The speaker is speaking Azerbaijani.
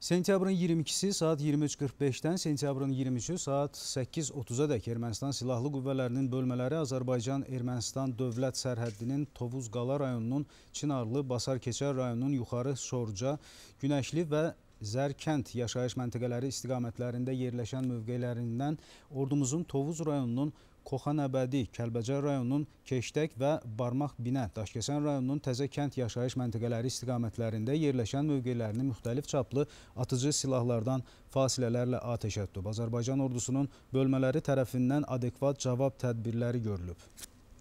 Sentyabrın 22-si saat 23.45-dən sentyabrın 23-ü saat 8.30-a dək Ermənistan Silahlı Qüvvələrinin bölmələri Azərbaycan-Ermənistan dövlət sərhəddinin Tovuz-Qala rayonunun Çınarlı, Basarkeçər rayonunun Yuxarı Şorca, Günəşli və Zərkənd yaşayış məntəqələri istiqamətlərində yerləşən mövqelərindən ordumuzun Tovuz rayonunun Koxanəbədi, Kəlbəcər rayonunun Keştək və Barmaq Binə, Daşkəsən rayonunun Təzə kənd yaşayış məntəqələri istiqamətlərində yerləşən mövqelərini müxtəlif çaplı atıcı silahlardan fasilələrlə atəş etdi. Azərbaycan ordusunun bölmələri tərəfindən adekvat cavab tədbirləri görülüb.